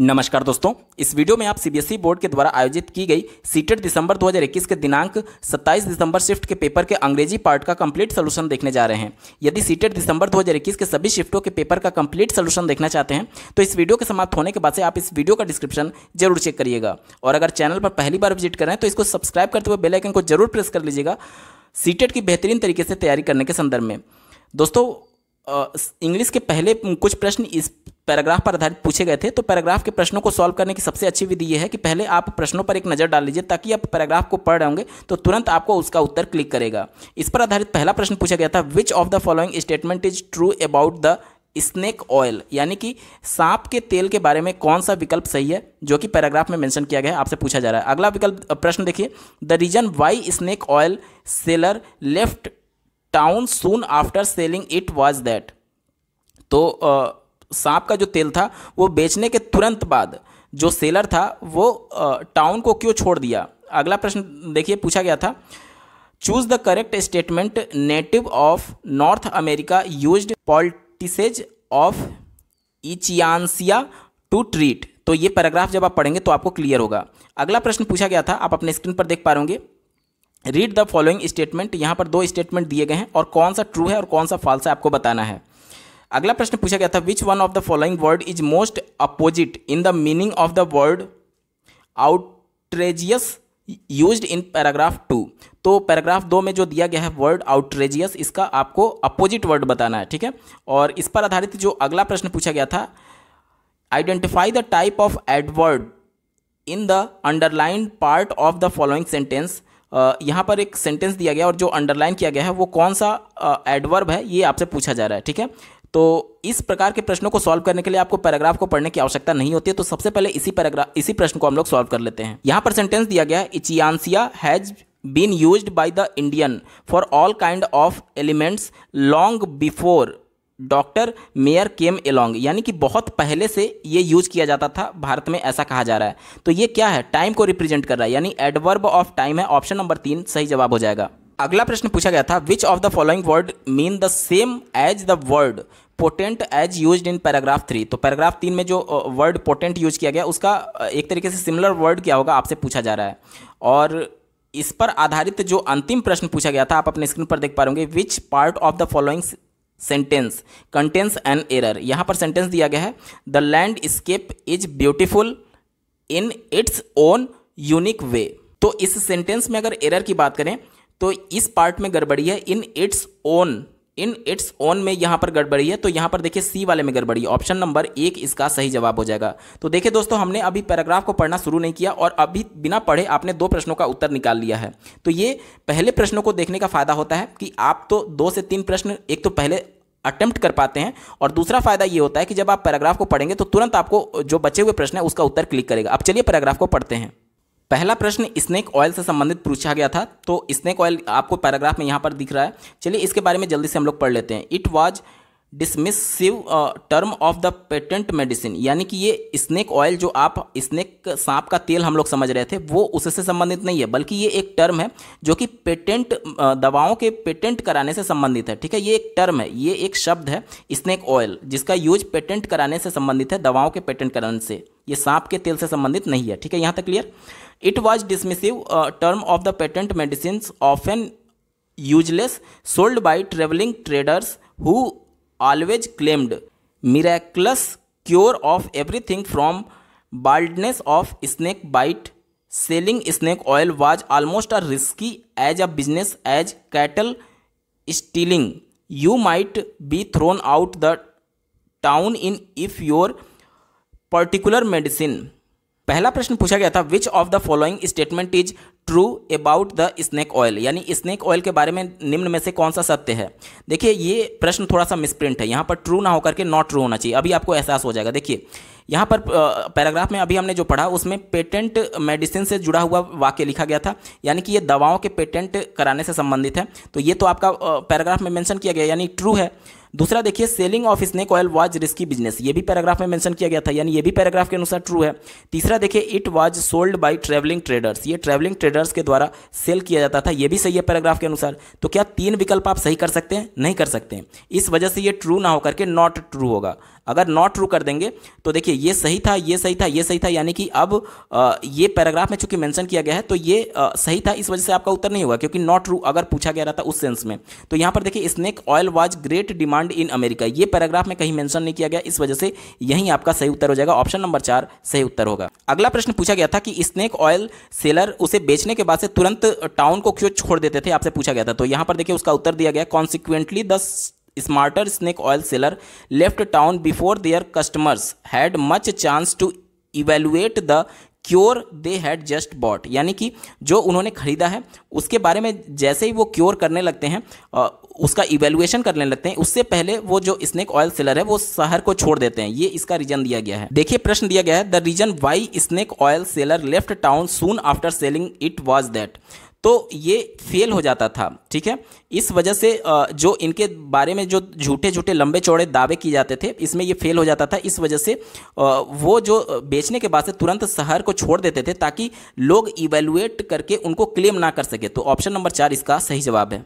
नमस्कार दोस्तों इस वीडियो में आप सीबीएसई e बोर्ड के द्वारा आयोजित की गई सीटेड दिसंबर 2021 के दिनांक 27 दिसंबर शिफ्ट के पेपर के अंग्रेजी पार्ट का कंप्लीट सोल्यूशन देखने जा रहे हैं यदि सीटेड दिसंबर 2021 के सभी शिफ्टों के पेपर का कंप्लीट सोल्यूशन देखना चाहते हैं तो इस वीडियो के समाप्त होने के बाद से आप इस वीडियो का डिस्क्रिप्शन जरूर चेक करिएगा और अगर चैनल पर पहली बार विजिट करें तो इसको सब्सक्राइब करते हुए बेलाइकन को जरूर प्रेस कर लीजिएगा सीटेड की बेहतरीन तरीके से तैयारी करने के संदर्भ में दोस्तों इंग्लिश के पहले कुछ प्रश्न इस पैराग्राफ पर आधारित पूछे गए थे तो पैराग्राफ के प्रश्नों को सॉल्व करने की सबसे अच्छी विधि यह है कि पहले आप प्रश्नों पर एक नज़र डाल लीजिए ताकि आप पैराग्राफ को पढ़ रहे होंगे तो तुरंत आपको उसका उत्तर क्लिक करेगा इस पर आधारित पहला प्रश्न पूछा गया था which of the following statement is true about the snake oil यानी कि सांप के तेल के बारे में कौन सा विकल्प सही है जो कि पैराग्राफ में मेंशन किया गया है आपसे पूछा जा रहा है अगला विकल्प प्रश्न देखिए the reason why snake oil seller left town soon after selling it was that तो सांप का जो तेल था वो बेचने के तुरंत बाद जो सेलर था वो टाउन को क्यों छोड़ दिया अगला प्रश्न देखिए पूछा गया था choose the correct statement native of North America use poultices of echinacea to treat तो ये पैराग्राफ जब आप पढ़ेंगे तो आपको क्लियर होगा अगला प्रश्न पूछा गया था आप अपने स्क्रीन पर देख पा होंगे रीड द फॉलोइंग स्टेटमेंट यहाँ पर दो स्टेटमेंट दिए गए हैं और कौन सा ट्रू है और कौन सा फॉल्स है आपको बताना है अगला प्रश्न पूछा गया था which one of the following word is most opposite in the meaning of the word outrageous use in paragraph two तो पैराग्राफ दो में जो दिया गया है वर्ड आउटरेजियस इसका आपको अपोजिट वर्ड बताना है ठीक है और इस पर आधारित जो अगला प्रश्न पूछा गया था identify the type of adverb in the underline part of the following sentence यहाँ पर एक सेंटेंस दिया गया और जो अंडरलाइन किया गया है वो कौन सा एडवर्ब uh, है ये आपसे पूछा जा रहा है ठीक है तो इस प्रकार के प्रश्नों को सॉल्व करने के लिए आपको पैराग्राफ को पढ़ने की आवश्यकता नहीं होती है तो सबसे पहले इसी पैराग्राफ इसी प्रश्न को हम लोग सॉल्व कर लेते हैं यहाँ पर सेंटेंस दिया गया है echinacea has been use by the Indian for all kind of elements long before doctor Meyer came along यानी कि बहुत पहले से ये यूज किया जाता था भारत में ऐसा कहा जा रहा है तो ये क्या है टाइम को रिप्रेजेंट कर रहा है यानी एडवर्ब ऑफ टाइम है ऑप्शन नंबर तीन सही जवाब हो जाएगा अगला प्रश्न पूछा गया था which of the following word mean the same as the word potent as use in paragraph three तो पैराग्राफ तीन में जो वर्ड पोटेंट यूज किया गया उसका एक तरीके से सिमिलर वर्ड क्या होगा आपसे पूछा जा रहा है और इस पर आधारित जो अंतिम प्रश्न पूछा गया था आप अपने स्क्रीन पर देख पा होंगे which part of the following sentence contains and error यहाँ पर सेंटेंस दिया गया है the landscape is beautiful in its own unique way तो इस सेंटेंस में अगर एरर की बात करें तो इस पार्ट में गड़बड़ी है in its own in its own में यहाँ पर गड़बड़ी है तो यहाँ पर देखिए सी वाले में गड़बड़ी है ऑप्शन नंबर एक इसका सही जवाब हो जाएगा तो देखिए दोस्तों हमने अभी पैराग्राफ को पढ़ना शुरू नहीं किया और अभी बिना पढ़े आपने दो प्रश्नों का उत्तर निकाल लिया है तो ये पहले प्रश्नों को देखने का फ़ायदा होता है कि आप तो दो से तीन प्रश्न एक तो पहले अटेम्प्ट कर पाते हैं और दूसरा फायदा ये होता है कि जब आप पैराग्राफ को पढ़ेंगे तो तुरंत आपको जो बचे हुए प्रश्न है उसका उत्तर क्लिक करेगा अब चलिए पैराग्राफ को पढ़ते हैं पहला प्रश्न स्नेक ऑयल से संबंधित पूछा गया था तो स्नेक ऑयल आपको पैराग्राफ में यहाँ पर दिख रहा है चलिए इसके बारे में जल्दी से हम लोग पढ़ लेते हैं it was dismissive term of the patent medicine यानी कि ये स्नेक ऑयल जो आप स्नेक सांप का तेल हम लोग समझ रहे थे वो उससे संबंधित नहीं है बल्कि ये एक टर्म है जो कि पेटेंट uh, दवाओं के पेटेंट कराने से संबंधित है ठीक है ये एक टर्म है ये एक शब्द है स्नेक ऑयल जिसका यूज पेटेंट कराने से संबंधित है दवाओं के पेटेंट कराने से ये सांप के तेल से संबंधित नहीं है ठीक है यहाँ तक clear it was dismissive term of the patent medicine of an useless sold by travelling traders who always claimed miraculous cure of everything from baldness of snake bite selling snake oil was almost are risky as a business as cattle stealing you might be thrown out the town in if your particular medicine पहला प्रश्न पूछा गया था which of the following statement is true about the snake oil यानी snake oil के बारे में निम्न में से कौन सा सत्य है देखिए ये प्रश्न थोड़ा सा मिसप्रिंट है यहाँ पर ट्रू ना होकर के नॉट ट्रू होना चाहिए अभी आपको एहसास हो जाएगा देखिए यहाँ पर पैराग्राफ में अभी हमने जो पढ़ा उसमें पेटेंट मेडिसिन से जुड़ा हुआ वाक्य लिखा गया था यानी कि ये दवाओं के पेटेंट कराने से संबंधित है तो ये तो आपका पैराग्राफ में मेंशन किया गया यानी ट्रू है दूसरा देखिए selling of snake oil was risky business ये भी पैराग्राफ में मेंशन किया गया था यानी ये भी पैराग्राफ के अनुसार ट्रू है तीसरा देखिए it was sold by travelling traders ये ट्रेवलिंग ट्रेडर्स के द्वारा सेल किया जाता था ये भी सही है पैराग्राफ के अनुसार तो क्या तीन विकल्प आप सही कर सकते हैं नहीं कर सकते हैं इस वजह से ये ट्रू ना होकर के नॉट ट्रू होगा अगर नॉट ट्रू कर देंगे तो देखिए ये सही था ये सही था ये सही था यानी कि अब ये पैराग्राफ में चूंकि मेंशन किया गया है तो ये सही था इस वजह से आपका उत्तर नहीं होगा क्योंकि नॉट ट्रू अगर पूछा गया रहा था उस सेंस में तो यहाँ पर देखिए snake oil was great demand demand in America ये पैराग्राफ में कहीं मेंशन नहीं किया गया इस वजह से यही आपका सही उत्तर हो जाएगा ऑप्शन नंबर चार सही उत्तर होगा अगला प्रश्न पूछा गया था कि स्नेक ऑयल सेलर उसे बेचने के बाद से तुरंत टाउन को क्यों छोड़ देते थे आपसे पूछा गया था तो यहां पर देखिए उसका उत्तर दिया गया consequently the smarter snake oil seller left town before their customers had much chance to evaluate the cure they had just bought यानी कि जो उन्होंने खरीदा है उसके बारे में जैसे ही वो क्योर करने लगते हैं उसका इवेल्युएशन करने लगते हैं उससे पहले वो जो स्नेक ऑयल सेलर है वो शहर को छोड़ देते हैं ये इसका रीजन दिया गया है देखिए प्रश्न दिया गया है the reason why snake oil seller left town soon after selling it was that तो ये फेल हो जाता था ठीक है इस वजह से जो इनके बारे में जो झूठे झूठे लंबे चौड़े दावे किए जाते थे इसमें ये फेल हो जाता था इस वजह से वो जो बेचने के बाद से तुरंत शहर को छोड़ देते थे ताकि लोग इवेलुएट करके उनको क्लेम ना कर सके तो ऑप्शन नंबर चार इसका सही जवाब है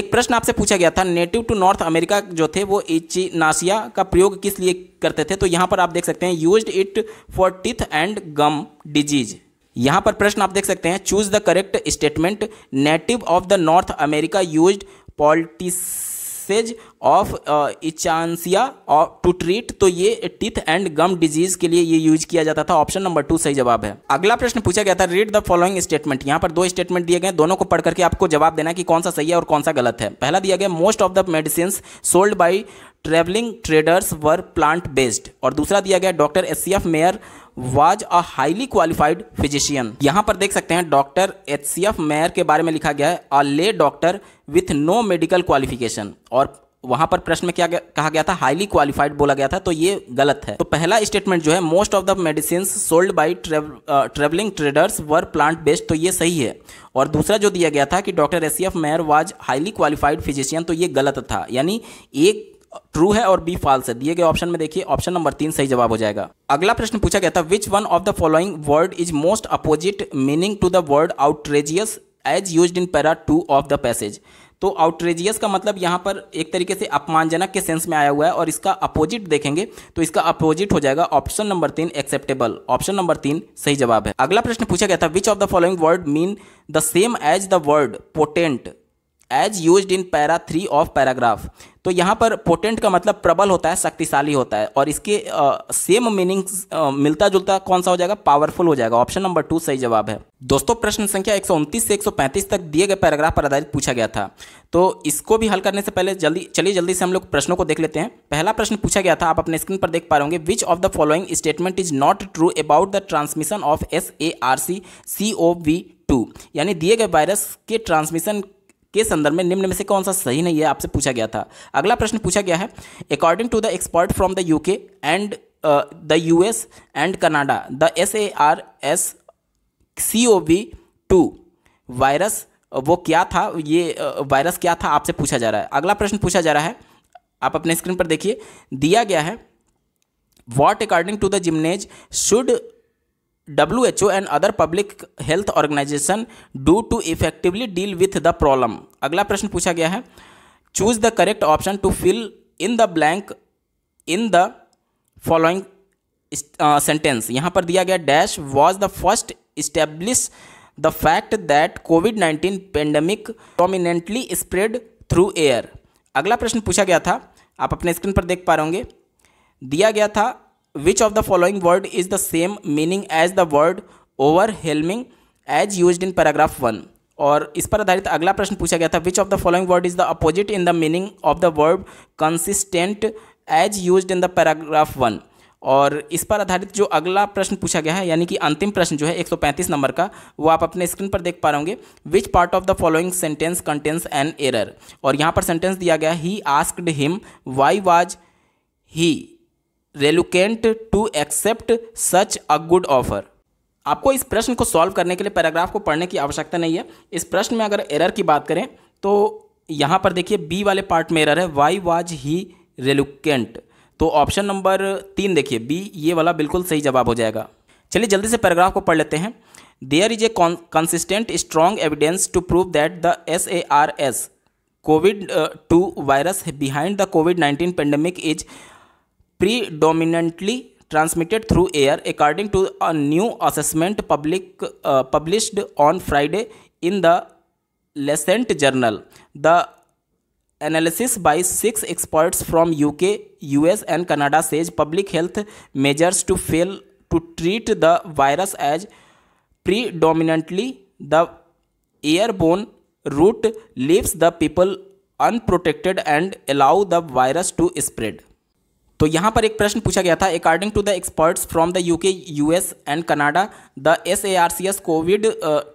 एक प्रश्न आपसे पूछा गया था नेटिव टू नॉर्थ अमेरिका जो थे वो इचिनासिया का प्रयोग किस लिए करते थे तो यहाँ पर आप देख सकते हैं use it for teeth and gum disease यहां पर प्रश्न आप देख सकते हैं choose the correct statement native of the North America use poultices of echinacea to treat तो ये टीथ एंड गम डिजीज के लिए ये यूज किया जाता था ऑप्शन नंबर टू सही जवाब है अगला प्रश्न पूछा गया था रीड द फॉलोइंग स्टेटमेंट यहाँ पर दो स्टेटमेंट दिए गए दोनों को पढ़ करके आपको जवाब देना कि कौन सा सही है और कौन सा गलत है पहला दिया गया most of the medicine sold by travelling traders were plant based और दूसरा दिया गया doctor S C F Meyer was a highly qualified physician यहां पर देख सकते हैं doctor H C F Meyer के बारे में लिखा गया है a lay doctor with no medical qualification और वहां पर प्रश्न में क्या कहा गया था हाईली क्वालिफाइड बोला गया था तो ये गलत है तो पहला स्टेटमेंट जो है most of the medicine sold by travelling traders were plant based तो ये सही है और दूसरा जो दिया गया था कि doctor S C F Meyer was highly qualified physician तो ये गलत था यानी एक ट्रू है और बी फॉल्स है दिए गए ऑप्शन में देखिए ऑप्शन नंबर तीन सही जवाब हो जाएगा अगला प्रश्न पूछा गया था which one of the following word is most opposite meaning to the word outrageous as use in para two of the passage तो आउटरेजियस का मतलब यहाँ पर एक तरीके से अपमानजनक के सेंस में आया हुआ है और इसका अपोजिट देखेंगे तो इसका अपोजिट हो जाएगा ऑप्शन नंबर तीन एक्सेप्टेबल ऑप्शन नंबर तीन सही जवाब है अगला प्रश्न पूछा गया था which of the following word mean the same as the word potent as use in para three of paragraph तो यहाँ पर पोटेंट का मतलब प्रबल होता है शक्तिशाली होता है और इसके सेम मीनिंग मिलता जुलता कौन सा हो जाएगा पावरफुल हो जाएगा ऑप्शन नंबर टू सही जवाब है दोस्तों प्रश्न संख्या एक से एक तक दिए गए पैराग्राफ पर आधारित पूछा गया था तो इसको भी हल करने से पहले जल्दी चलिए जल्दी से हम लोग प्रश्नों को देख लेते हैं पहला प्रश्न पूछा गया था आप अपने स्क्रीन पर देख पा रहे होंगे which of the following statement is not true about the transmission of S A R C C O V two यानी दिए गए वायरस के ट्रांसमिशन के संदर्भ में निम्न में से कौन सा सही नहीं है आपसे पूछा गया था अगला प्रश्न पूछा गया है according to the expert from the UK and the US and Canada the S A R S C O V two virus वो क्या था ये वायरस uh, क्या था आपसे पूछा जा रहा है अगला प्रश्न पूछा जा रहा है आप अपने स्क्रीन पर देखिए दिया गया है what according to the gymnasium should W H O and other public health organisation do to effectively deal with the problem अगला प्रश्न पूछा गया है choose the correct option to fill in the blank in the following sentence यहाँ पर दिया गया dash was the first establish the fact that COVID nineteen pandemic dominantly spread through air अगला प्रश्न पूछा गया था आप अपने स्क्रीन पर देख पा रहे होंगे दिया गया था which of the following word is the same meaning as the word overwhelming as use in paragraph one और इस पर आधारित अगला प्रश्न पूछा गया था which of the following word is the opposite in the meaning of the word consistent as use in the paragraph one और इस पर आधारित जो अगला प्रश्न पूछा गया है यानी कि अंतिम प्रश्न जो है 135 नंबर का वो आप अपने स्क्रीन पर देख पा रहे होंगे which part of the following sentence contains an error और यहाँ पर सेंटेंस दिया गया he asked him why was he reluctant to accept such a good offer आपको इस प्रश्न को सॉल्व करने के लिए पैराग्राफ को पढ़ने की आवश्यकता नहीं है इस प्रश्न में अगर एरर की बात करें तो यहाँ पर देखिए बी वाले पार्ट में एरर है वाई वाज ही रेलुकेंट तो ऑप्शन नंबर तीन देखिए बी ये वाला बिल्कुल सही जवाब हो जाएगा चलिए जल्दी से पैराग्राफ को पढ़ लेते हैं there is a consistent strong evidence to prove that the S A R S COVID two virus behind the COVID nineteen pandemic is predominantly transmitted through air according to a new assessment public, uh, published on Friday in the Lancet Journal. The analysis by six experts from UK, US and Canada says public health measures to fail to treat the virus as predominantly the airborne route leaves the people unprotected and allow the virus to spread. तो यहाँ पर एक प्रश्न पूछा गया था according to the experts from the UK US and Canada the S A R C S COVID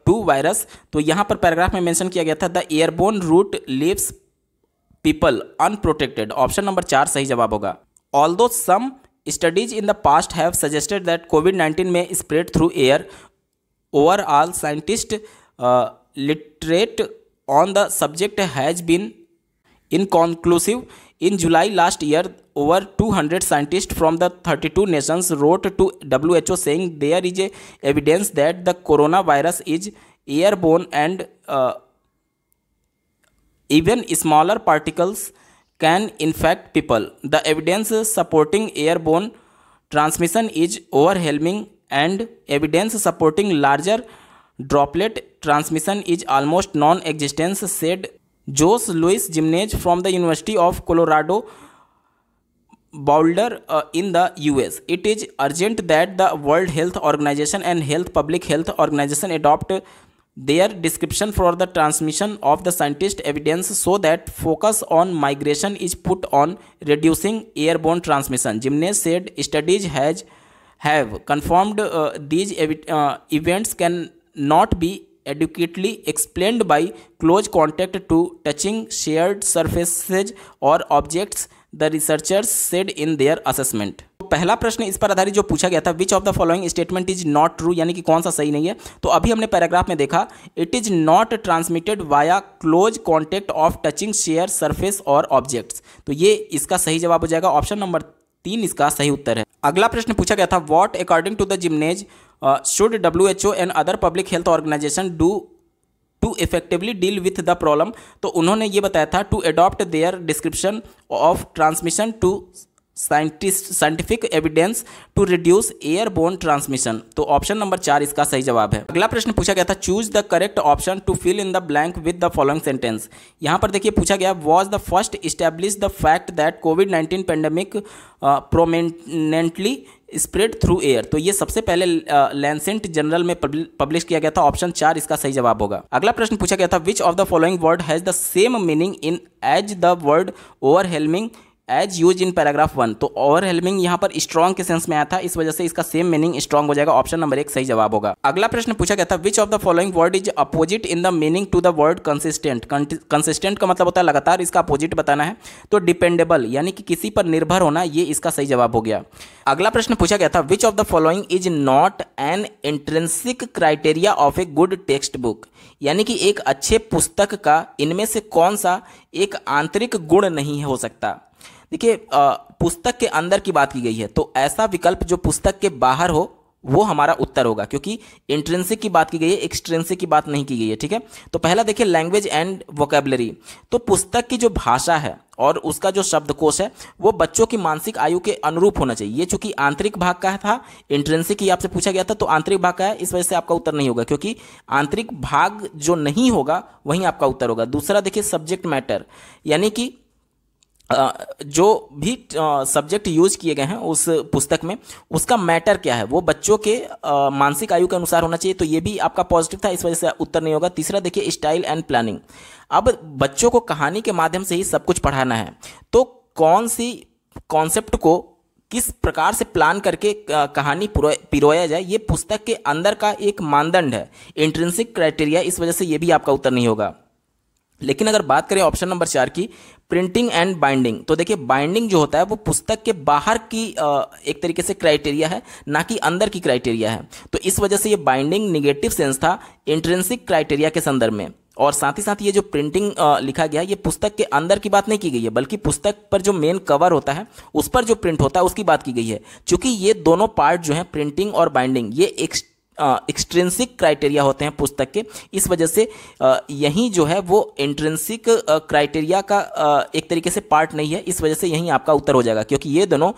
two virus तो यहाँ पर पैराग्राफ में मेंशन किया गया था the airborne route lives people unprotected option number चार सही जवाब होगा although some studies in the past have suggested that COVID nineteen may spread through air overall scientist literature on the subject has been inconclusive in July last year over 200 scientists from the 32 nations wrote to WHO saying there is a evidence that the coronavirus is airborne and uh, even smaller particles can infect people. The evidence supporting airborne transmission is overwhelming and evidence supporting larger droplet transmission is almost non-existent, said Jose Luis Jimenez from the University of Colorado Boulder uh, in the US. It is urgent that the World Health Organization and Health Public Health Organization adopt their description for the transmission of the scientist evidence so that focus on migration is put on reducing airborne transmission. Gymnast said studies has have confirmed uh, these ev uh, events can not be adequately explained by close contact to touching shared surfaces or objects the researchers said in their assessment पहला प्रश्न इस पर आधारित जो पूछा गया था which of the following statement is not true यानी कि कौन सा सही नहीं है तो अभी हमने पैराग्राफ में देखा it is not transmitted via close contact of touching share surface और ऑब्जेक्ट्स तो ये इसका सही जवाब हो जाएगा ऑप्शन नंबर तीन इसका सही उत्तर है अगला प्रश्न पूछा गया था what according to the gymnasium should W H O and other public health organisation do to effectively deal with the problem तो उन्होंने ये बताया था to adopt their description of transmission to scientist scientific evidence to reduce airborne transmission तो option number चार इसका सही जवाब है अगला प्रश्न पूछा गया था choose the correct option to fill in the blank with the following sentence यहां पर देखिए पूछा गया was the first establish the fact that COVID nineteen pandemic prominently spread through air तो ये सबसे पहले लैंसेंट uh, जनरल में पब्लिश किया गया था ऑप्शन चार इसका सही जवाब होगा अगला प्रश्न पूछा गया था which of the following word has the same meaning in as the word overwhelming as use in paragraph one तो ओवरहेलमिंग यहाँ पर स्ट्रॉन्ग के सेंस में आया था इस वजह से इसका सेम मीनिंग स्ट्रॉन्ग हो जाएगा ऑप्शन नंबर एक सही जवाब होगा अगला प्रश्न पूछा गया था which of the following word is opposite in the meaning to the word consistent consistent का मतलब होता है लगातार इसका अपोजिट बताना है तो डिपेंडेबल यानी कि किसी पर निर्भर होना ये इसका सही जवाब हो गया अगला प्रश्न पूछा गया था which of the following is not an intrinsic criteria of a good textbook यानी कि एक अच्छे पुस्तक का इनमें से कौन सा एक आंतरिक गुण नहीं हो सकता देखिए पुस्तक के अंदर की बात की गई है तो ऐसा विकल्प जो पुस्तक के बाहर हो वो हमारा उत्तर होगा क्योंकि इंट्रेंसिक की बात की गई है एक्सट्रेंसिक की बात नहीं की गई है ठीक है तो पहला देखिए लैंग्वेज एंड वोकेबलरी तो पुस्तक की जो भाषा है और उसका जो शब्दकोश है वो बच्चों की मानसिक आयु के अनुरूप होना चाहिए ये चूंकि आंतरिक भाग का था इंट्रेंसिक ही आपसे पूछा गया था तो आंतरिक भाग का है इस वजह से आपका उत्तर नहीं होगा क्योंकि आंतरिक भाग जो नहीं होगा वहीं आपका उत्तर होगा दूसरा देखिए सब्जेक्ट मैटर यानी कि जो भी सब्जेक्ट यूज किए गए हैं उस पुस्तक में उसका मैटर क्या है वो बच्चों के मानसिक आयु के अनुसार होना चाहिए तो ये भी आपका पॉजिटिव था इस वजह से उत्तर नहीं होगा तीसरा देखिए स्टाइल एंड प्लानिंग अब बच्चों को कहानी के माध्यम से ही सब कुछ पढ़ाना है तो कौन सी कॉन्सेप्ट को किस प्रकार से प्लान करके कहानी पिरोया जाए ये पुस्तक के अंदर का एक मानदंड है इंट्रेंसिक क्राइटेरिया इस वजह से ये भी आपका उत्तर नहीं होगा लेकिन अगर बात करें ऑप्शन नंबर चार की प्रिंटिंग एंड बाइंडिंग तो देखिए बाइंडिंग जो होता है वो पुस्तक के बाहर की एक तरीके से क्राइटेरिया है ना कि अंदर की क्राइटेरिया है तो इस वजह से ये बाइंडिंग निगेटिव सेंस था इंट्रेंसिक क्राइटेरिया के संदर्भ में और साथ ही साथ ये जो प्रिंटिंग लिखा गया ये पुस्तक के अंदर की बात नहीं की गई है बल्कि पुस्तक पर जो मेन कवर होता है उस पर जो प्रिंट होता है उसकी बात की गई है क्योंकि ये दोनों पार्ट जो है प्रिंटिंग और बाइंडिंग ये एक्स एक्सट्रेंसिक क्राइटेरिया होते हैं पुस्तक के इस वजह से यही जो है वो एंट्रेंसिक क्राइटेरिया का एक तरीके से पार्ट नहीं है इस वजह से यही आपका उत्तर हो जाएगा क्योंकि ये दोनों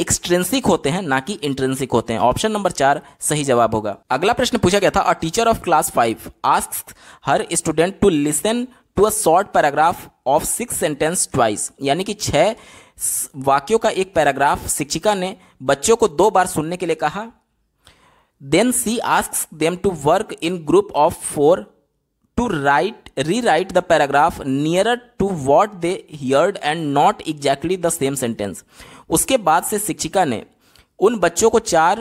एक्सट्रेंसिक होते हैं ना कि इंट्रेंसिक होते हैं ऑप्शन नंबर चार सही जवाब होगा अगला प्रश्न पूछा गया था a teacher of class five ask her student to listen to a short paragraph of six sentence twice यानी कि छह वाक्यों का एक पैराग्राफ शिक्षिका ने बच्चों को दो बार सुनने के लिए कहा Then she asks them to work in group of four to write rewrite the paragraph nearer to what they heard and not exactly the same sentence उसके बाद से शिक्षिका ने उन बच्चों को चार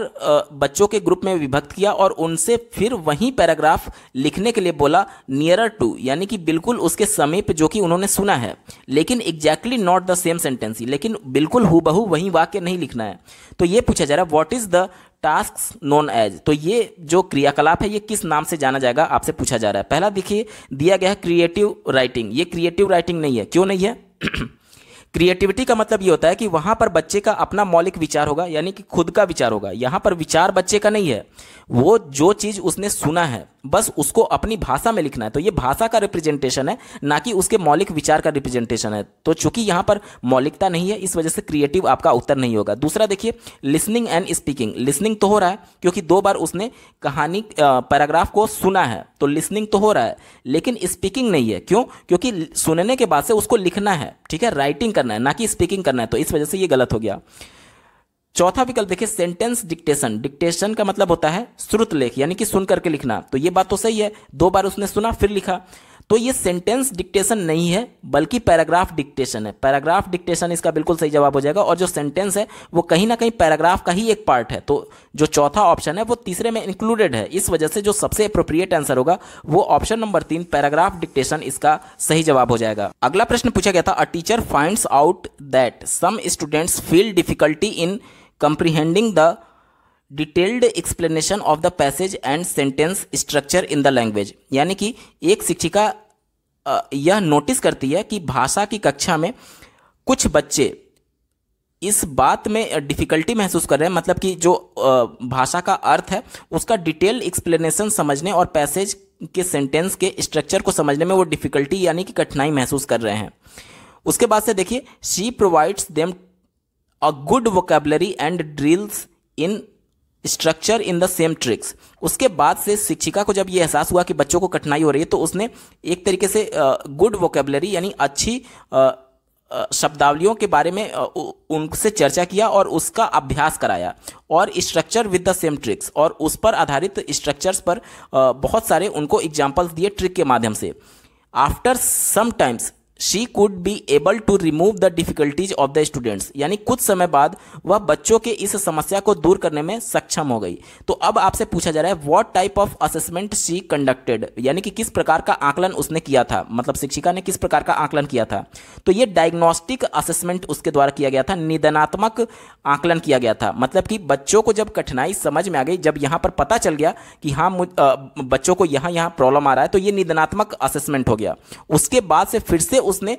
बच्चों के ग्रुप में विभक्त किया और उनसे फिर वही पैराग्राफ लिखने के लिए बोला नियरर टू यानी कि बिल्कुल उसके समीप जो कि उन्होंने सुना है लेकिन exactly not the same sentence ही लेकिन बिल्कुल हु वही वाक्य नहीं लिखना है तो ये पूछा जा रहा है what is the task known as तो ये जो क्रियाकलाप है ये किस नाम से जाना जाएगा आपसे पूछा जा रहा है पहला देखिए दिया गया है क्रिएटिव राइटिंग ये क्रिएटिव राइटिंग नहीं है क्यों नहीं है क्रिएटिविटी का मतलब ये होता है कि वहां पर बच्चे का अपना मौलिक विचार होगा यानी कि खुद का विचार होगा यहां पर विचार बच्चे का नहीं है वो जो चीज़ उसने सुना है बस उसको अपनी भाषा में लिखना है तो ये भाषा का रिप्रेजेंटेशन है ना कि उसके मौलिक विचार का रिप्रेजेंटेशन है तो चूंकि यहां पर मौलिकता नहीं है इस वजह से क्रिएटिव आपका उत्तर नहीं होगा दूसरा देखिए लिसनिंग एंड स्पीकिंग लिसनिंग तो हो रहा है क्योंकि दो बार उसने कहानी पैराग्राफ को सुना है तो लिसनिंग तो हो रहा है लेकिन स्पीकिंग नहीं है क्यों क्योंकि सुनने के बाद से उसको लिखना है ठीक है राइटिंग करना है ना कि स्पीकिंग करना है तो इस वजह से यह गलत हो गया चौथा विकल्प देखिए सेंटेंस डिक्टेशन डिक्टेशन का मतलब होता है श्रुत लेख यानी कि सुन करके लिखना तो ये बात तो सही है दो बार उसने सुना फिर लिखा तो ये सेंटेंस डिक्टेशन नहीं है बल्कि पैराग्राफ डिक्टेशन है पैराग्राफ डिक्टेशन इसका बिल्कुल सही जवाब हो जाएगा और जो सेंटेंस है वो कहीं ना कहीं पैराग्राफ का ही एक पार्ट है तो जो चौथा ऑप्शन है वो तीसरे में इंक्लूडेड है इस वजह से जो सबसे अप्रोप्रिएट आंसर होगा वो ऑप्शन नंबर तीन पैराग्राफ डिक्टेशन इसका सही जवाब हो जाएगा अगला प्रश्न पूछा गया था a teacher finds out that some students feel difficulty in comprehending the detailed explanation of the passage and sentence structure in the language यानी कि एक शिक्षिका यह नोटिस करती है कि भाषा की कक्षा में कुछ बच्चे इस बात में डिफ़िकल्टी महसूस कर रहे हैं मतलब कि जो भाषा का अर्थ है उसका डिटेल एक्सप्लेनेशन समझने और पैसेज के सेंटेंस के स्ट्रक्चर को समझने में वो डिफ़िकल्टी यानी कि कठिनाई महसूस कर रहे हैं उसके बाद से देखिए she provides them a good vocabulary and drills in structure in the same tricks उसके बाद से शिक्षिका को जब ये एहसास हुआ कि बच्चों को कठिनाई हो रही है तो उसने एक तरीके से गुड वोकेबलरी यानी अच्छी शब्दावलियों के बारे में उनसे चर्चा किया और उसका अभ्यास कराया और structure with the same tricks और उस पर आधारित स्ट्रक्चर्स पर बहुत सारे उनको एग्जाम्पल्स दिए ट्रिक के माध्यम से after some times she could be able to remove the difficulties of the students यानी कुछ समय बाद वह बच्चों के इस समस्या को दूर करने में सक्षम हो गई तो अब आपसे पूछा जा रहा है what type of assessment she conducted यानी कि किस प्रकार का आकलन उसने किया था मतलब शिक्षिका ने किस प्रकार का आकलन किया था तो ये डायग्नोस्टिक असेसमेंट उसके द्वारा किया गया था निदानात्मक आंकलन किया गया था मतलब कि बच्चों को जब कठिनाई समझ में आ गई जब यहाँ पर पता चल गया कि हाँ बच्चों को यहाँ यहाँ प्रॉब्लम आ रहा है तो ये निदानात्मक असेसमेंट हो गया उसके बाद से फिर से उसने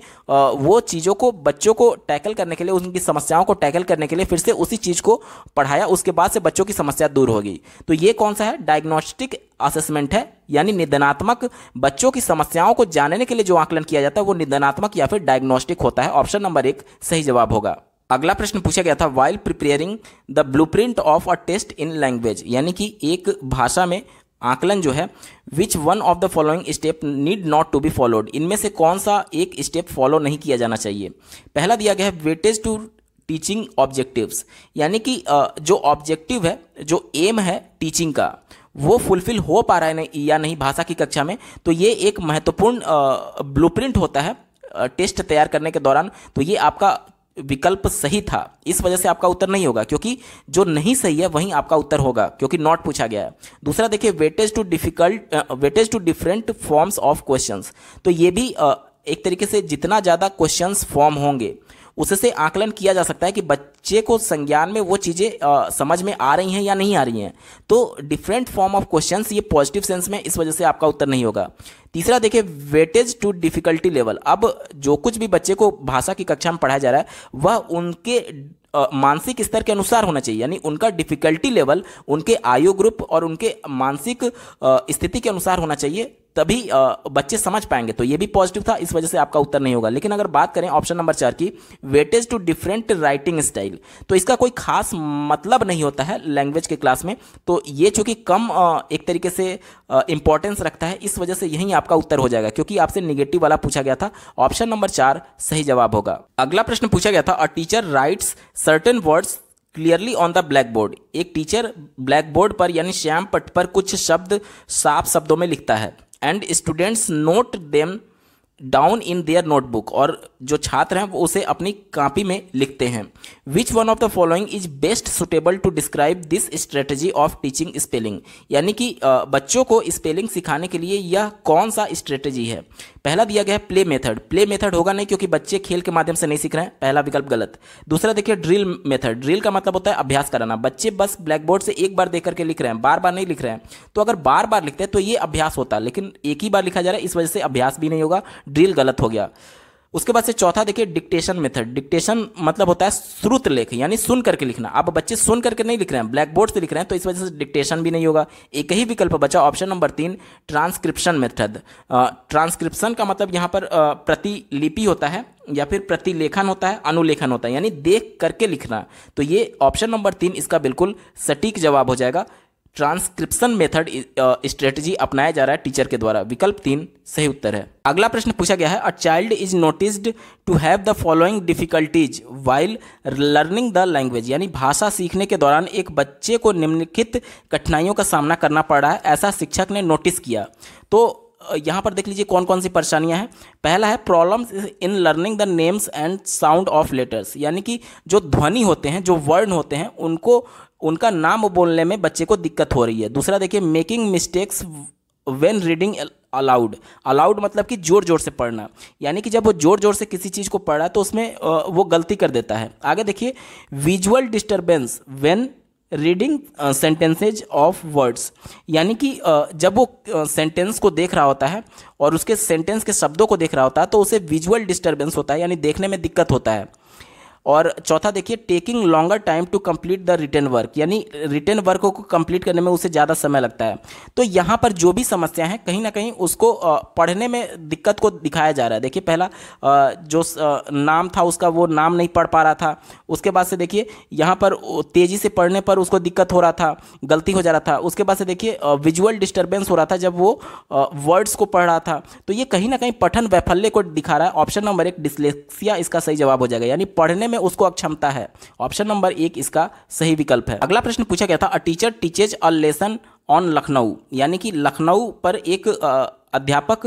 वो चीज़ों को बच्चों को टैकल करने के लिए उनकी समस्याओं को टैकल करने के लिए फिर से उसी चीज़ को पढ़ाया उसके बाद से बच्चों की समस्या दूर होगी तो ये कौन सा है डायग्नोस्टिक असेसमेंट है यानी निदनात्मक बच्चों की समस्याओं को जानने के लिए जो आकलन किया जाता है वो निदनात्मक या फिर डायग्नोस्टिक होता है ऑप्शन नंबर एक सही जवाब होगा अगला प्रश्न पूछा गया था while preparing the blueprint of a test in language यानी कि एक भाषा में आकलन जो है which one of the following step need not to be followed इनमें से कौन सा एक स्टेप फॉलो नहीं किया जाना चाहिए पहला दिया गया है वेटेज टू टीचिंग ऑब्जेक्टिव्स यानी कि जो ऑब्जेक्टिव है जो एम है टीचिंग का वो फुलफिल हो पा रहा है नहीं या नहीं भाषा की कक्षा में तो ये एक महत्वपूर्ण ब्लूप्रिंट होता है टेस्ट तैयार करने के दौरान तो ये आपका विकल्प सही था इस वजह से आपका उत्तर नहीं होगा क्योंकि जो नहीं सही है वहीं आपका उत्तर होगा क्योंकि नॉट पूछा गया है दूसरा देखिए weightage to difficult weightage to different forms of questions तो ये भी uh, एक तरीके से जितना ज़्यादा क्वेश्चंस फॉर्म होंगे उससे आकलन किया जा सकता है कि बच्चे को संज्ञान में वो चीज़ें समझ में आ रही हैं या नहीं आ रही हैं तो डिफरेंट फॉर्म ऑफ क्वेश्चंस ये पॉजिटिव सेंस में इस वजह से आपका उत्तर नहीं होगा तीसरा देखिए वेटेज टू डिफिकल्टी लेवल अब जो कुछ भी बच्चे को भाषा की कक्षा में पढ़ाया जा रहा है वह उनके मानसिक स्तर के अनुसार होना चाहिए यानी उनका डिफिकल्टी लेवल उनके आयु ग्रुप और उनके मानसिक स्थिति के अनुसार होना चाहिए तभी बच्चे समझ पाएंगे तो ये भी पॉजिटिव था इस वजह से आपका उत्तर नहीं होगा लेकिन अगर बात करें ऑप्शन नंबर चार की weightage to different writing style तो इसका कोई खास मतलब नहीं होता है लैंग्वेज के क्लास में तो ये चूंकि कम एक तरीके से इंपॉर्टेंस रखता है इस वजह से यही आपका उत्तर हो जाएगा क्योंकि आपसे निगेटिव वाला पूछा गया था ऑप्शन नंबर चार सही जवाब होगा अगला प्रश्न पूछा गया था a teacher writes certain words clearly on the blackboard एक टीचर ब्लैक बोर्ड पर यानी श्याम पट पर कुछ शब्द साफ शब्दों में लिखता है and students note them down in their notebook और जो छात्र हैं वो उसे अपनी कापी में लिखते हैं which one of the following is best suitable to describe this strategy of teaching spelling यानी कि बच्चों को स्पेलिंग सिखाने के लिए यह कौन सा स्ट्रेटजी है पहला दिया गया है प्ले मेथड प्ले मेथड होगा नहीं क्योंकि बच्चे खेल के माध्यम से नहीं सीख रहे हैं पहला विकल्प गलत दूसरा देखिए ड्रिल मेथड ड्रिल का मतलब होता है अभ्यास कराना बच्चे बस ब्लैक बोर्ड से एक बार देख करके लिख रहे हैं बार बार नहीं लिख रहे हैं तो अगर बार बार लिखते हैं तो ये अभ्यास होता है लेकिन एक ही बार लिखा जा रहा है इस वजह से अभ्यास भी नहीं होगा ड्रिल गलत हो गया उसके बाद से चौथा देखिए डिक्टेशन मेथड डिक्टेशन मतलब होता है श्रुत लेख यानी सुन करके लिखना आप बच्चे सुन करके नहीं लिख रहे हैं ब्लैक बोर्ड से लिख रहे हैं तो इस वजह से डिक्टेशन भी नहीं होगा एक ही विकल्प बचा ऑप्शन नंबर तीन ट्रांसक्रिप्शन मेथड ट्रांसक्रिप्शन का मतलब यहाँ पर प्रतिलिपि होता है या फिर प्रतिलेखन होता है अनुलेखन होता है यानी देख करके लिखना तो ये ऑप्शन नंबर तीन इसका बिल्कुल सटीक जवाब हो जाएगा ट्रांसक्रिप्शन मेथड स्ट्रेटजी अपनाया जा रहा है टीचर के द्वारा विकल्प तीन सही उत्तर है अगला प्रश्न पूछा गया है a child is noticed to have the following difficulties while learning the language यानी भाषा सीखने के दौरान एक बच्चे को निम्नलिखित कठिनाइयों का सामना करना पड़ रहा है ऐसा शिक्षक ने नोटिस किया तो यहाँ पर देख लीजिए कौन कौन सी परेशानियाँ हैं पहला है problems in learning the names and sound of letters यानी कि जो ध्वनि होते हैं जो वर्ण होते हैं उनको उनका नाम बोलने में बच्चे को दिक्कत हो रही है दूसरा देखिए making mistakes when reading aloud aloud मतलब कि जोर जोर से पढ़ना यानी कि जब वो जोर जोर से किसी चीज़ को पढ़ रहा है तो उसमें वो गलती कर देता है आगे देखिए visual disturbance when reading sentences of words यानी कि uh, जब वो सेंटेंस uh, को देख रहा होता है और उसके सेंटेंस के शब्दों को देख रहा होता है तो उसे विजुअल डिस्टर्बेंस होता है यानी देखने में दिक्कत होता है और चौथा देखिए taking longer time to complete the written work यानी रिटर्न वर्क को कंप्लीट करने में उसे ज़्यादा समय लगता है तो यहाँ पर जो भी समस्या है कहीं ना कहीं उसको पढ़ने में दिक्कत को दिखाया जा रहा है देखिए पहला जो नाम था उसका वो नाम नहीं पढ़ पा रहा था उसके बाद से देखिए यहाँ पर तेज़ी से पढ़ने पर उसको दिक्कत हो रहा था गलती हो जा रहा था उसके बाद से देखिए विजुअल डिस्टर्बेंस हो रहा था जब वो वर्ड्स को पढ़ रहा था तो ये कहीं ना कहीं पठन वैफल्य को दिखा रहा है ऑप्शन नंबर एक डिस्लेक्सिया इसका सही जवाब हो जाएगा यानी पढ़ने में उसको अक्षमता है ऑप्शन नंबर एक इसका सही विकल्प है अगला प्रश्न पूछा गया था a teacher teaches a lesson on Lucknow यानी कि लखनऊ पर एक अध्यापक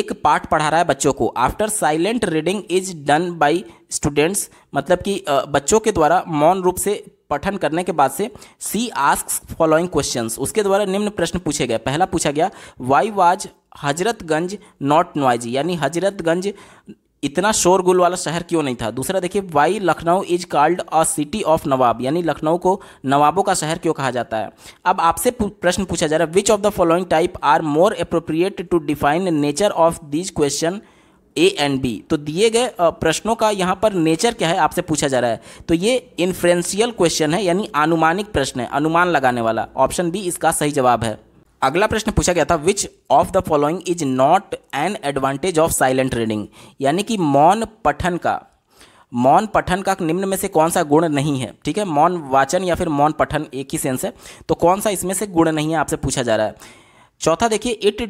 एक पाठ पढ़ा रहा है बच्चों को after silent reading is done by students मतलब कि बच्चों के द्वारा मौन रूप से पठन करने के बाद से सी आस्क फॉलोइंग क्वेश्चंस उसके द्वारा निम्न प्रश्न पूछे गए पहला पूछा गया why was Hazratganj not noisy यानी हजरतगंज इतना शोरगुल वाला शहर क्यों नहीं था दूसरा देखिए why Lucknow is called a city of nawab यानी लखनऊ को नवाबों का शहर क्यों कहा जाता है अब आपसे प्रश्न पूछा जा रहा है which of the following type are more appropriate to define nature of these question A and B तो दिए गए प्रश्नों का यहाँ पर नेचर क्या है आपसे पूछा जा रहा है तो ये इन्फ्रेंशियल क्वेश्चन है यानी अनुमानिक प्रश्न है अनुमान लगाने वाला ऑप्शन बी इसका सही जवाब है अगला प्रश्न पूछा गया था which of the following is not an advantage of silent reading यानी कि मौन पठन का मौन पठन का निम्न में से कौन सा गुण नहीं है ठीक है मौन वाचन या फिर मौन पठन एक ही सेंस है तो कौन सा इसमें से गुण नहीं है आपसे पूछा जा रहा है चौथा देखिए it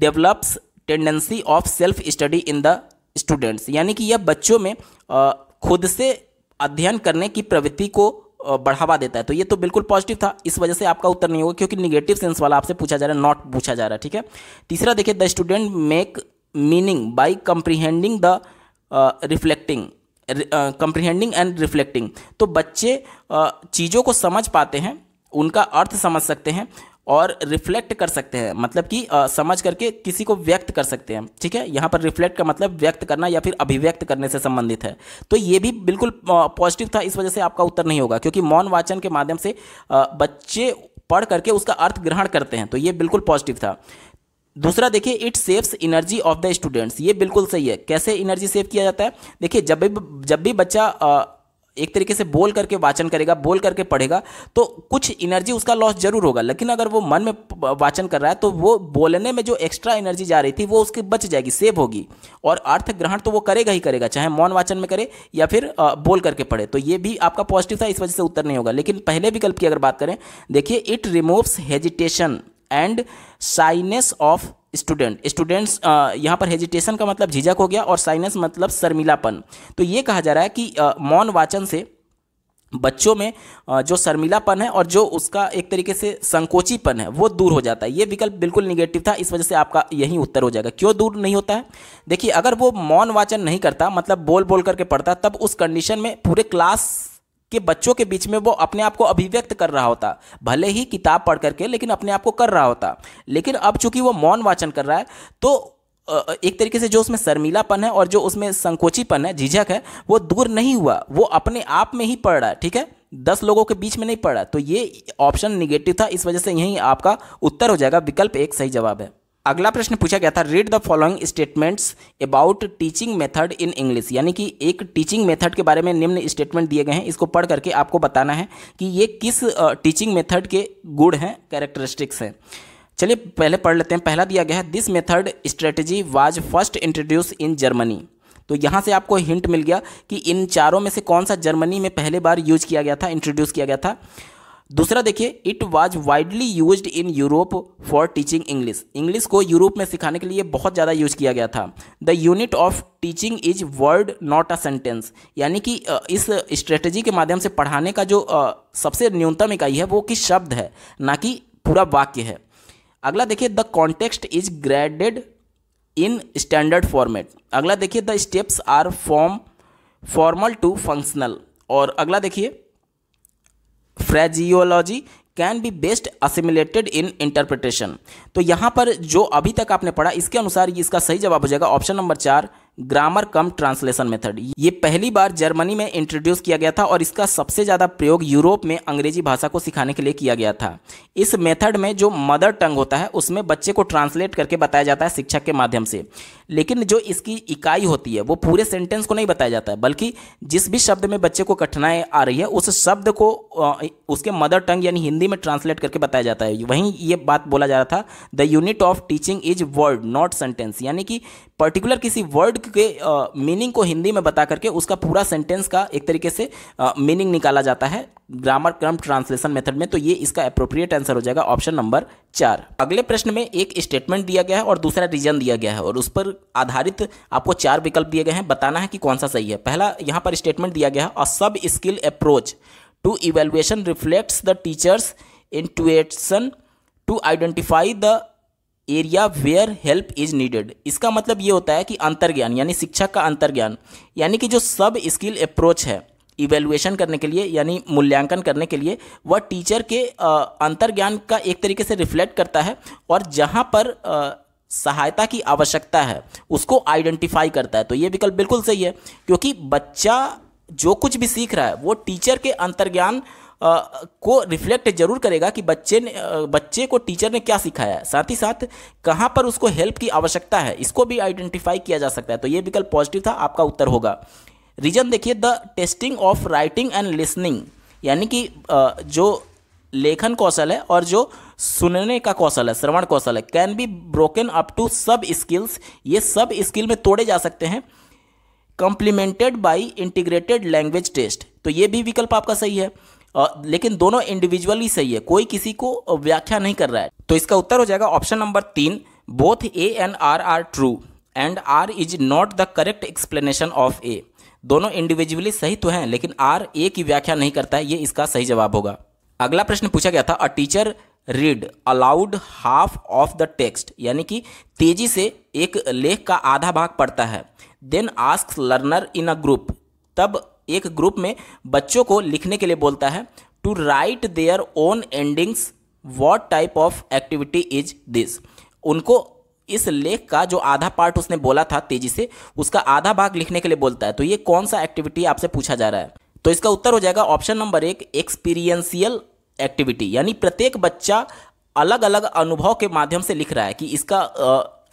develops tendency of self study in the students यानी कि यह बच्चों में खुद से अध्ययन करने की प्रवृत्ति को बढ़ावा देता है तो ये तो बिल्कुल पॉजिटिव था इस वजह से आपका उत्तर नहीं होगा क्योंकि निगेटिव सेंस वाला आपसे पूछा जा रहा है नॉट पूछा जा रहा है ठीक है तीसरा देखिए the student make meaning by comprehending the reflecting comprehending and reflecting तो बच्चे uh, चीज़ों को समझ पाते हैं उनका अर्थ समझ सकते हैं और रिफ्लेक्ट कर सकते हैं मतलब कि आ, समझ करके किसी को व्यक्त कर सकते हैं ठीक है यहाँ पर रिफ्लेक्ट का मतलब व्यक्त करना या फिर अभिव्यक्त करने से संबंधित है तो ये भी बिल्कुल पॉजिटिव था इस वजह से आपका उत्तर नहीं होगा क्योंकि मौन वाचन के माध्यम से आ, बच्चे पढ़ करके उसका अर्थ ग्रहण करते हैं तो ये बिल्कुल पॉजिटिव था दूसरा देखिए it saves energy of the students ये बिल्कुल सही है कैसे एनर्जी सेव किया जाता है देखिए जब भी जब भी बच्चा आ, एक तरीके से बोल करके वाचन करेगा बोल करके पढ़ेगा तो कुछ एनर्जी उसका लॉस जरूर होगा लेकिन अगर वो मन में वाचन कर रहा है तो वो बोलने में जो एक्स्ट्रा एनर्जी जा रही थी वो उसकी बच जाएगी सेव होगी और अर्थ ग्रहण तो वो करेगा ही करेगा चाहे मौन वाचन में करे या फिर बोल करके पढ़े तो ये भी आपका पॉजिटिव था इस वजह से उत्तर नहीं होगा लेकिन पहले विकल्प की अगर बात करें देखिए it removes hesitation and shyness of student students uh, यहाँ पर हेजिटेशन का मतलब झिझक हो गया और साइनस मतलब शर्मिलापन तो ये कहा जा रहा है कि uh, मौन वाचन से बच्चों में uh, जो शर्मिलापन है और जो उसका एक तरीके से संकोचीपन है वो दूर हो जाता है ये विकल्प बिल्कुल निगेटिव था इस वजह से आपका यही उत्तर हो जाएगा क्यों दूर नहीं होता है देखिए अगर वो मौन वाचन नहीं करता मतलब बोल बोल करके पढ़ता तब उस कंडीशन में पूरे क्लास कि बच्चों के बीच में वो अपने आप को अभिव्यक्त कर रहा होता भले ही किताब पढ़ करके लेकिन अपने आप को कर रहा होता लेकिन अब चूंकि वो मौन वाचन कर रहा है तो एक तरीके से जो उसमें शर्मीलापन है और जो उसमें संकोचीपन है झिझक है वो दूर नहीं हुआ वो अपने आप में ही पढ़ रहा है ठीक है दस लोगों के बीच में नहीं पढ़ा तो ये ऑप्शन निगेटिव था इस वजह से यही आपका उत्तर हो जाएगा विकल्प एक सही जवाब है अगला प्रश्न पूछा गया था read the following statements about teaching method in English यानी कि एक टीचिंग मेथड के बारे में निम्न स्टेटमेंट दिए गए हैं इसको पढ़ करके आपको बताना है कि ये किस टीचिंग मेथड के गुड़ हैं कैरेक्टरिस्टिक्स हैं चलिए पहले पढ़ लेते हैं पहला दिया गया है this method strategy was first introduce in Germany तो यहाँ से आपको हिंट मिल गया कि इन चारों में से कौन सा जर्मनी में पहले बार यूज किया गया था इंट्रोड्यूस किया गया था दूसरा देखिए it was widely use in Europe for teaching English English को यूरोप में सिखाने के लिए बहुत ज़्यादा यूज किया गया था the unit of teaching is word not a sentence यानी कि इस स्ट्रेटजी के माध्यम से पढ़ाने का जो सबसे न्यूनतम इकाई है वो कि शब्द है ना कि पूरा वाक्य है अगला देखिए the context is graded in standard format अगला देखिए the steps are form formal to functional और अगला देखिए phraseology can be best assimilated in interpretation तो यहाँ पर जो अभी तक आपने पढ़ा इसके अनुसार इसका सही जवाब हो जाएगा ऑप्शन नंबर चार ग्रामर कम ट्रांसलेशन मेथड ये पहली बार जर्मनी में इंट्रोड्यूस किया गया था और इसका सबसे ज़्यादा प्रयोग यूरोप में अंग्रेजी भाषा को सिखाने के लिए किया गया था इस मेथड में जो मदर टंग होता है उसमें बच्चे को ट्रांसलेट करके बताया जाता है शिक्षक के माध्यम से लेकिन जो इसकी इकाई होती है वो पूरे सेंटेंस को नहीं बताया जाता है बल्कि जिस भी शब्द में बच्चे को कठिनाई आ रही है उस शब्द को उसके मदर टंग यानी हिंदी में ट्रांसलेट करके बताया जाता है वहीं ये बात बोला जा रहा था the unit of teaching is word not sentence यानी कि पर्टिकुलर किसी वर्ड के मीनिंग को हिंदी में बता करके उसका पूरा सेंटेंस का एक तरीके से मीनिंग निकाला जाता है ग्रामर क्रम ट्रांसलेशन मेथड में तो ये इसका अप्रोप्रिएट आंसर हो जाएगा ऑप्शन नंबर चार अगले प्रश्न में एक स्टेटमेंट दिया गया है और दूसरा रीजन दिया गया है और उस पर आधारित आपको चार विकल्प दिए गए हैं बताना है कि कौन सा सही है पहला यहाँ पर स्टेटमेंट दिया गया है और sub skill approach to evaluation reflects the teacher's intuition to identify the area where help is needed इसका मतलब ये होता है कि अंतर्ज्ञान यानी शिक्षक का अंतर्ज्ञान यानी कि जो सब स्किल अप्रोच है इवेलुएशन करने के लिए यानी मूल्यांकन करने के लिए वह टीचर के अंतर्ज्ञान का एक तरीके से रिफ्लेक्ट करता है और जहाँ पर आ, सहायता की आवश्यकता है उसको आइडेंटिफाई करता है तो ये विकल्प बिल्कुल सही है क्योंकि बच्चा जो कुछ भी सीख रहा है वो टीचर के अंतर्ज्ञान को रिफ्लेक्ट जरूर करेगा कि बच्चे ने बच्चे को टीचर ने क्या सिखाया है साथ ही साथ कहाँ पर उसको हेल्प की आवश्यकता है इसको भी आइडेंटिफाई किया जा सकता है तो ये विकल्प पॉजिटिव था आपका उत्तर होगा रीजन देखिए the testing of writing and listening यानी कि जो लेखन कौशल है और जो सुनने का कौशल है श्रवण कौशल है can be broken up to sub skills ये सब स्किल में तोड़े जा सकते हैं complemented by integrated language test तो ये भी विकल्प आपका सही है लेकिन दोनों इंडिविजुअली सही है कोई किसी को व्याख्या नहीं कर रहा है तो इसका उत्तर हो जाएगा ऑप्शन नंबर तीन both A and R R true and R is not the correct explanation of A दोनों इंडिविजुअली सही तो हैं लेकिन आर ए की व्याख्या नहीं करता है ये इसका सही जवाब होगा अगला प्रश्न पूछा गया था a teacher read aloud half of the text यानी कि तेजी से एक लेख का आधा भाग पढ़ता है then ask learner in a group तब एक ग्रुप में बच्चों को लिखने के लिए बोलता है to write their own endings what type of activity is this उनको इस लेख का जो आधा पार्ट उसने बोला था तेजी से उसका आधा भाग लिखने के लिए बोलता है तो ये कौन सा एक्टिविटी आपसे पूछा जा रहा है तो इसका उत्तर हो जाएगा ऑप्शन नंबर एक एक्सपीरियंसियल एक्टिविटी यानी प्रत्येक बच्चा अलग अलग अनुभव के माध्यम से लिख रहा है कि इसका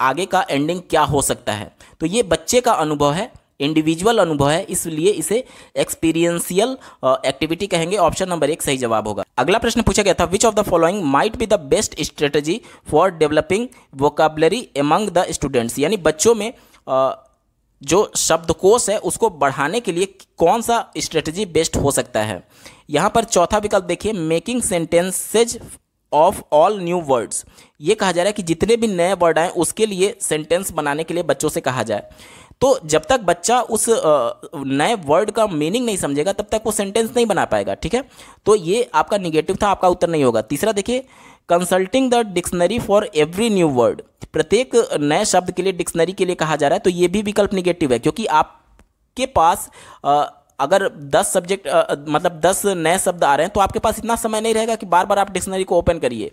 आगे का एंडिंग क्या हो सकता है तो ये बच्चे का अनुभव है इंडिविजुअल अनुभव है इसलिए इसे एक्सपीरियंसियल एक्टिविटी कहेंगे ऑप्शन नंबर एक सही जवाब होगा अगला प्रश्न पूछा गया था which of the following might be the best strategy for developing vocabulary among the students यानी बच्चों में uh, जो शब्दकोश है उसको बढ़ाने के लिए कौन सा स्ट्रेटजी बेस्ट हो सकता है यहाँ पर चौथा विकल्प देखिए making sentences of all new words ये कहा जा रहा है कि जितने भी नए वर्ड आए उसके लिए सेंटेंस बनाने के लिए बच्चों से कहा जाए तो जब तक बच्चा उस नए वर्ड का मीनिंग नहीं समझेगा तब तक वो सेंटेंस नहीं बना पाएगा ठीक है तो ये आपका निगेटिव था आपका उत्तर नहीं होगा तीसरा देखिए consulting the dictionary for every new word प्रत्येक नए शब्द के लिए डिक्शनरी के लिए कहा जा रहा है तो ये भी विकल्प निगेटिव है क्योंकि आपके पास आ, अगर 10 सब्जेक्ट मतलब 10 नए शब्द आ रहे हैं तो आपके पास इतना समय नहीं रहेगा कि बार बार आप डिक्शनरी को ओपन करिए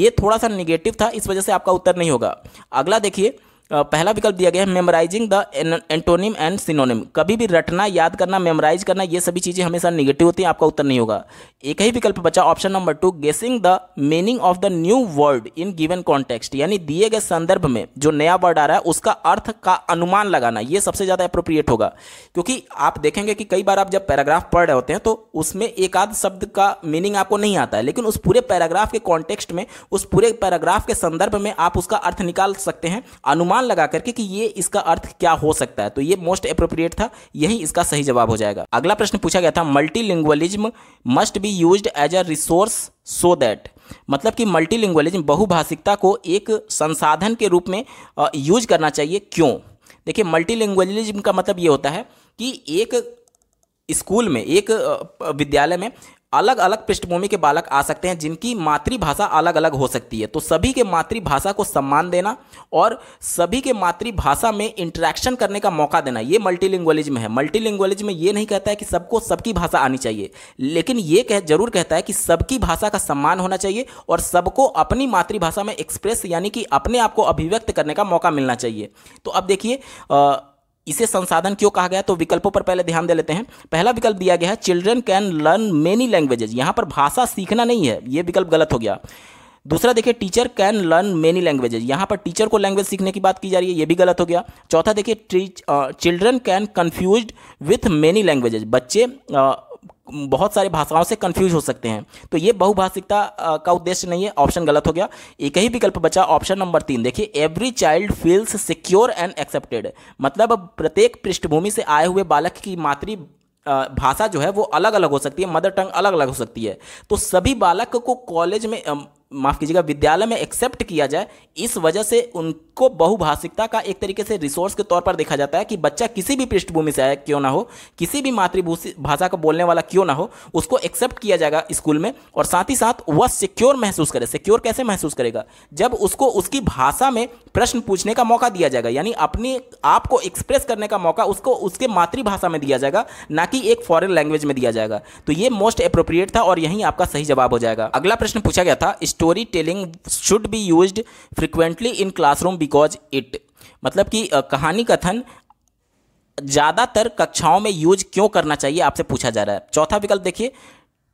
ये थोड़ा सा निगेटिव था इस वजह से आपका उत्तर नहीं होगा अगला देखिए पहला विकल्प दिया गया है memorising the antonym and synonym कभी भी रटना याद करना मेमोराइज करना ये सभी चीज़ें हमेशा निगेटिव होती हैं आपका उत्तर नहीं होगा एक ही विकल्प बचा option number two guessing the meaning of the new word in given context यानी दिए गए संदर्भ में जो नया वर्ड आ रहा है उसका अर्थ का अनुमान लगाना ये सबसे ज़्यादा अप्रोप्रिएट होगा क्योंकि आप देखेंगे कि कई बार आप जब पैराग्राफ पढ़ रहे होते हैं तो उसमें एक आध शब्द का मीनिंग आपको नहीं आता है लेकिन उस पूरे पैराग्राफ के कॉन्टेक्स्ट में उस पूरे पैराग्राफ के संदर्भ में आप उसका अर्थ निकाल सकते हैं अनुमान अनुमान लगा करके कि ये इसका अर्थ क्या हो सकता है तो ये मोस्ट अप्रोप्रिएट था यही इसका सही जवाब हो जाएगा अगला प्रश्न पूछा गया था multilingualism must be use as a resource so that मतलब कि मल्टीलिंग्वलिज्म बहुभाषिकता को एक संसाधन के रूप में यूज करना चाहिए क्यों देखिए मल्टीलिंग्वलिज्म का मतलब ये होता है कि एक स्कूल में एक विद्यालय में अलग अलग पृष्ठभूमि के बालक आ सकते हैं जिनकी मातृभाषा अलग अलग हो सकती है तो सभी के मातृभाषा को सम्मान देना और सभी के मातृभाषा में इंटरेक्शन करने का मौका देना ये मल्टीलिंग्वलिज में है मल्टीलिंग्वलिज में ये नहीं कहता है कि सबको सबकी भाषा आनी चाहिए लेकिन ये कह जरूर कहता है कि सबकी भाषा का सम्मान होना चाहिए और सबको अपनी मातृभाषा में एक्सप्रेस यानी कि अपने आप को अभिव्यक्त करने का मौका मिलना चाहिए तो अब देखिए इसे संसाधन क्यों कहा गया तो विकल्पों पर पहले ध्यान दे लेते हैं पहला विकल्प दिया गया है children can learn many languages यहाँ पर भाषा सीखना नहीं है ये विकल्प गलत हो गया दूसरा देखिए teacher can learn many languages यहाँ पर टीचर को लैंग्वेज सीखने की बात की जा रही है ये भी गलत हो गया चौथा देखिए children can confuse with many languages बच्चे uh, बहुत सारे भाषाओं से कंफ्यूज हो सकते हैं तो ये बहुभाषिकता का उद्देश्य नहीं है ऑप्शन गलत हो गया एक ही विकल्प बचा ऑप्शन नंबर तीन देखिए every child feels secure and accepted मतलब प्रत्येक पृष्ठभूमि से आए हुए बालक की मातृ भाषा जो है वो अलग अलग हो सकती है मदर टंग अलग अलग हो सकती है तो सभी बालक को कॉलेज में माफ़ कीजिएगा विद्यालय में एक्सेप्ट किया जाए इस वजह से उनको बहुभाषिकता का एक तरीके से रिसोर्स के तौर पर देखा जाता है कि बच्चा किसी भी पृष्ठभूमि से आया क्यों ना हो किसी भी मातृभूषि भाषा को बोलने वाला क्यों ना हो उसको एक्सेप्ट किया जाएगा स्कूल में और साथ ही साथ वह सिक्योर महसूस करे सिक्योर कैसे महसूस करेगा जब उसको उसकी भाषा में प्रश्न पूछने का मौका दिया जाएगा यानी अपनी आप को एक्सप्रेस करने का मौका उसको उसके मातृभाषा में दिया जाएगा ना कि एक फॉरेन लैंग्वेज में दिया जाएगा तो ये मोस्ट अप्रोप्रिएट था और यही आपका सही जवाब हो जाएगा अगला प्रश्न पूछा गया था story telling should be use frequently in classroom because it मतलब कि कहानी कथन ज़्यादातर कक्षाओं में यूज क्यों करना चाहिए आपसे पूछा जा रहा है चौथा विकल्प देखिए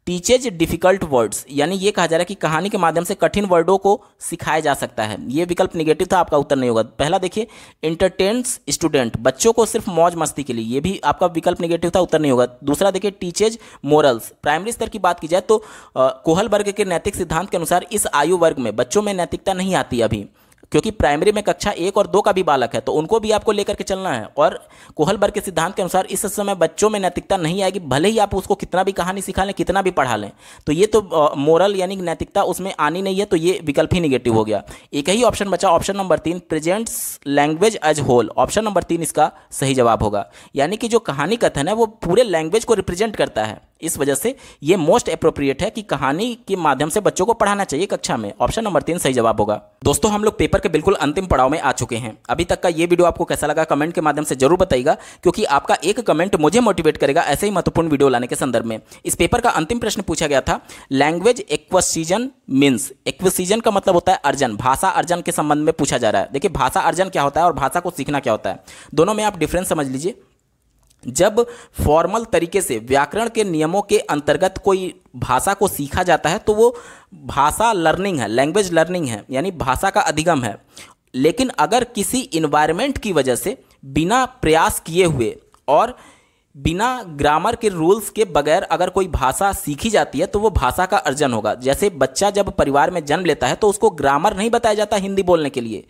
टीचेज डिफिकल्ट वर्ड्स यानी ये कहा जा रहा है कि कहानी के माध्यम से कठिन वर्डों को सिखाया जा सकता है ये विकल्प निगेटिव था आपका उत्तर नहीं होगा पहला देखिए इंटरटेन्स स्टूडेंट बच्चों को सिर्फ मौज मस्ती के लिए ये भी आपका विकल्प निगेटिव था उत्तर नहीं होगा दूसरा देखिए टीचेज मोरल्स प्राइमरी स्तर की बात की जाए तो कोहल वर्ग के नैतिक सिद्धांत के अनुसार इस आयु वर्ग में बच्चों में नैतिकता नहीं आती अभी क्योंकि प्राइमरी में कक्षा एक और दो का भी बालक है तो उनको भी आपको लेकर के चलना है और कोहल के सिद्धांत के अनुसार इस समय बच्चों में नैतिकता नहीं आएगी भले ही आप उसको कितना भी कहानी सिखा लें कितना भी पढ़ा लें तो ये तो मोरल यानी नैतिकता उसमें आनी नहीं है तो ये विकल्प ही निगेटिव हो गया एक ही ऑप्शन बचा ऑप्शन नंबर तीन presents language as whole option number तीन इसका सही जवाब होगा यानी कि जो कहानी कथन है वो पूरे लैंग्वेज को रिप्रेजेंट करता है इस वजह से ये मोस्ट अप्रोप्रिएट है कि कहानी के माध्यम से बच्चों को पढ़ाना चाहिए कक्षा में ऑप्शन नंबर तीन सही जवाब होगा दोस्तों हम लोग पेपर के बिल्कुल अंतिम पड़ाव में आ चुके हैं अभी तक का ये वीडियो आपको कैसा लगा कमेंट के माध्यम से जरूर बताइएगा क्योंकि आपका एक कमेंट मुझे मोटिवेट करेगा ऐसे ही महत्वपूर्ण वीडियो लाने के संदर्भ में इस पेपर का अंतिम प्रश्न पूछा गया था लैंग्वेज एक्वसीजन मीन्स एक्वसीजन का मतलब होता है अर्जन भाषा अर्जन के संबंध में पूछा जा रहा है देखिए भाषा अर्जन क्या होता है और भाषा को सीखना क्या होता है दोनों में आप डिफरेंस समझ लीजिए जब फॉर्मल तरीके से व्याकरण के नियमों के अंतर्गत कोई भाषा को सीखा जाता है तो वो भाषा लर्निंग है लैंग्वेज लर्निंग है यानी भाषा का अधिगम है लेकिन अगर किसी इन्वायरमेंट की वजह से बिना प्रयास किए हुए और बिना ग्रामर के रूल्स के बगैर अगर कोई भाषा सीखी जाती है तो वो भाषा का अर्जन होगा जैसे बच्चा जब परिवार में जन्म लेता है तो उसको ग्रामर नहीं बताया जाता हिंदी बोलने के लिए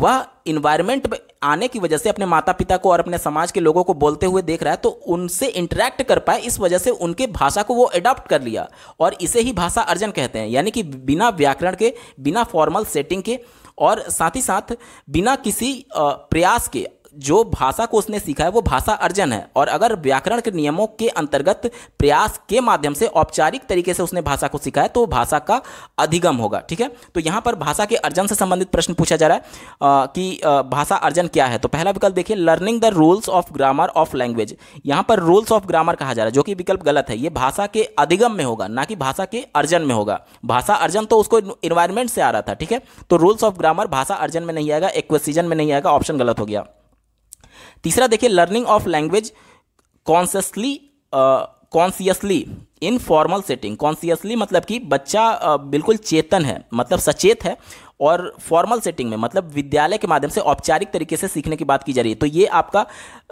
वह इन्वायरमेंट में आने की वजह से अपने माता पिता को और अपने समाज के लोगों को बोलते हुए देख रहा है तो उनसे इंटरेक्ट कर पाए इस वजह से उनके भाषा को वो अडॉप्ट कर लिया और इसे ही भाषा अर्जन कहते हैं यानी कि बिना व्याकरण के बिना फॉर्मल सेटिंग के और साथ ही साथ बिना किसी प्रयास के जो भाषा को उसने सीखा है वो भाषा अर्जन है और अगर व्याकरण के नियमों के अंतर्गत प्रयास के माध्यम से औपचारिक तरीके से उसने भाषा को सीखा है तो भाषा का अधिगम होगा ठीक है तो यहाँ पर भाषा के अर्जन से संबंधित प्रश्न पूछा जा रहा है आ, कि भाषा अर्जन क्या है तो पहला विकल्प देखिए learning the rules of grammar of language यहाँ पर रूल्स ऑफ ग्रामर कहा जा रहा है जो कि विकल्प गलत है ये भाषा के अधिगम में होगा ना कि भाषा के अर्जन में होगा भाषा अर्जन तो उसको इन्वायरमेंट से आ रहा था ठीक है तो रूल्स ऑफ ग्रामर भाषा अर्जन में नहीं आएगा एक्वेसीजन में नहीं आएगा ऑप्शन गलत हो गया तीसरा देखिए learning of language consciously consciously in formal setting consciously मतलब कि बच्चा uh, बिल्कुल चेतन है मतलब सचेत है और फॉर्मल सेटिंग में मतलब विद्यालय के माध्यम से औपचारिक तरीके से सीखने की बात की जा रही है तो ये आपका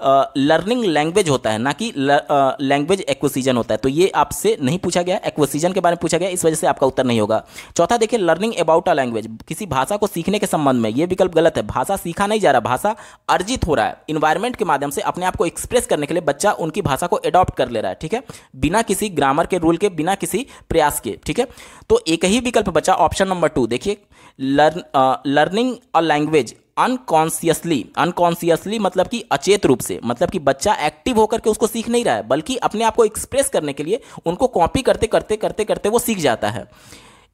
लर्निंग लैंग्वेज होता है ना कि लैंग्वेज एक्विसीजन होता है तो ये आपसे नहीं पूछा गया एक्विसीजन के बारे में पूछा गया इस वजह से आपका उत्तर नहीं होगा चौथा देखिए लर्निंग अबाउट अ लैंग्वेज किसी भाषा को सीखने के संबंध में ये विकल्प गलत है भाषा सीखा नहीं जा रहा भाषा अर्जित हो रहा है इन्वायरमेंट के माध्यम से अपने आप को एक्सप्रेस करने के लिए बच्चा उनकी भाषा को एडॉप्ट कर ले रहा है ठीक है बिना किसी ग्रामर के रूल के बिना किसी प्रयास के ठीक है तो एक ही विकल्प बचा ऑप्शन नंबर टू देखिए learn learning a language unconsciously unconsciously मतलब कि अचेत रूप से मतलब कि बच्चा एक्टिव होकर के उसको सीख नहीं रहा है बल्कि अपने आप को एक्सप्रेस करने के लिए उनको कॉपी करते करते करते करते वो सीख जाता है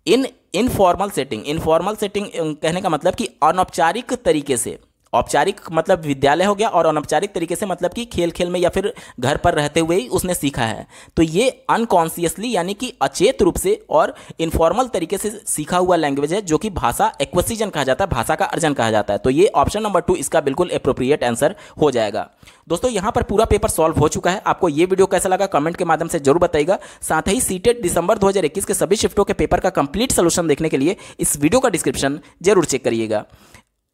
in informal setting informal setting कहने का मतलब कि अनौपचारिक तरीके से औपचारिक मतलब विद्यालय हो गया और अनौपचारिक तरीके से मतलब कि खेल खेल में या फिर घर पर रहते हुए ही उसने सीखा है तो ये अनकॉन्सियसली यानी कि अचेत रूप से और इनफॉर्मल तरीके से सीखा हुआ लैंग्वेज है जो कि भाषा एक्वसीजन कहा जाता है भाषा का अर्जन कहा जाता है तो ये ऑप्शन नंबर टू इसका बिल्कुल अप्रोप्रिएट आंसर हो जाएगा दोस्तों यहाँ पर पूरा पेपर सॉल्व हो चुका है आपको ये वीडियो कैसा लगा कमेंट के माध्यम से जरूर बताइएगा साथ ही सीटेट दिसंबर 2021 के सभी शिफ्टों के पेपर का कंप्लीट सोल्यूशन देखने के लिए इस वीडियो का डिस्क्रिप्शन जरूर चेक करिएगा